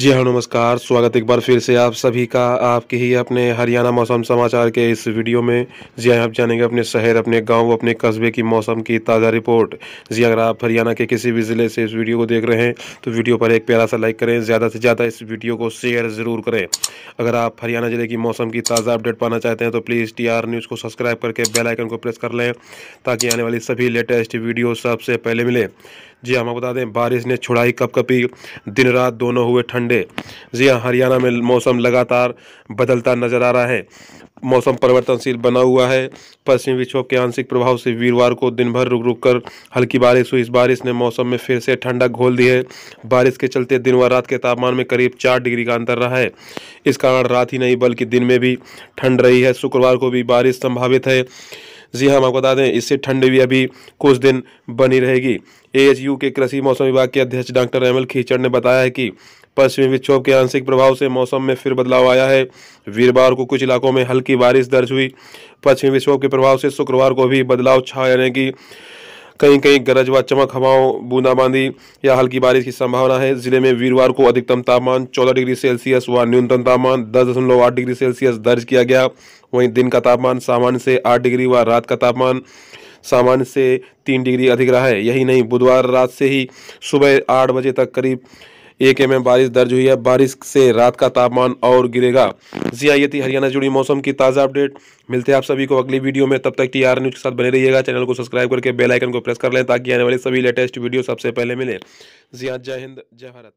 जी हाँ नमस्कार स्वागत एक बार फिर से आप सभी का आपके ही अपने हरियाणा मौसम समाचार के इस वीडियो में जी हाँ आप जानेंगे अपने शहर अपने गांव अपने कस्बे की मौसम की ताज़ा रिपोर्ट जी अगर आप हरियाणा के किसी भी ज़िले से इस वीडियो को देख रहे हैं तो वीडियो पर एक प्यारा सा लाइक करें ज़्यादा से ज़्यादा इस वीडियो को शेयर ज़रूर करें अगर आप हरियाणा ज़िले की मौसम की ताज़ा अपडेट पाना चाहते हैं तो प्लीज़ टी न्यूज़ को सब्सक्राइब करके बेलाइकन को प्रेस कर लें ताकि आने वाली सभी लेटेस्ट वीडियो सबसे पहले मिले जी हम बता दें बारिश ने छुड़ाई कपकपी दिन रात दोनों हुए ठंडे जी हाँ हरियाणा में मौसम लगातार बदलता नजर आ रहा है मौसम परिवर्तनशील बना हुआ है पश्चिमी विक्षोभ के आंशिक प्रभाव से वीरवार को दिन भर रुक रुक कर हल्की बारिश हुई इस बारिश ने मौसम में फिर से ठंडक घोल दी है बारिश के चलते दिन व रात के तापमान में करीब चार डिग्री का अंतर रहा है इस कारण रात ही नहीं बल्कि दिन में भी ठंड रही है शुक्रवार को भी बारिश संभावित है जी हम हाँ, आपको बता दें इससे ठंड भी अभी कुछ दिन बनी रहेगी एएचयू के कृषि मौसम विभाग के अध्यक्ष डॉक्टर एम एल खीचड़ ने बताया है कि पश्चिमी विक्षोभ के आंशिक प्रभाव से मौसम में फिर बदलाव आया है वीरवार को कुछ इलाकों में हल्की बारिश दर्ज हुई पश्चिमी विक्षोभ के प्रभाव से शुक्रवार को भी बदलाव छाए रहने की कहीं कहीं गरज व चमक हवाओं बूंदाबांदी या हल्की बारिश की संभावना है जिले में वीरवार को अधिकतम तापमान चौदह डिग्री सेल्सियस व न्यूनतम तापमान दस दशमलव आठ डिग्री सेल्सियस दर्ज किया गया वहीं दिन का तापमान सामान्य से आठ डिग्री व रात का तापमान सामान्य से तीन डिग्री अधिक रहा है यही नहीं बुधवार रात से ही सुबह आठ बजे तक करीब एक एम बारिश दर्ज हुई है बारिश से रात का तापमान और गिरेगा जी आइए थी हरियाणा जुड़ी मौसम की ताज़ा अपडेट मिलते हैं आप सभी को अगली वीडियो में तब तक टी आर न्यूज़ के साथ बने रहिएगा चैनल को सब्सक्राइब करके बेलाइकन को प्रेस कर लें ताकि आने वाली सभी लेटेस्ट वीडियो सबसे पहले मिले जी हाँ जय हिंद जय भारत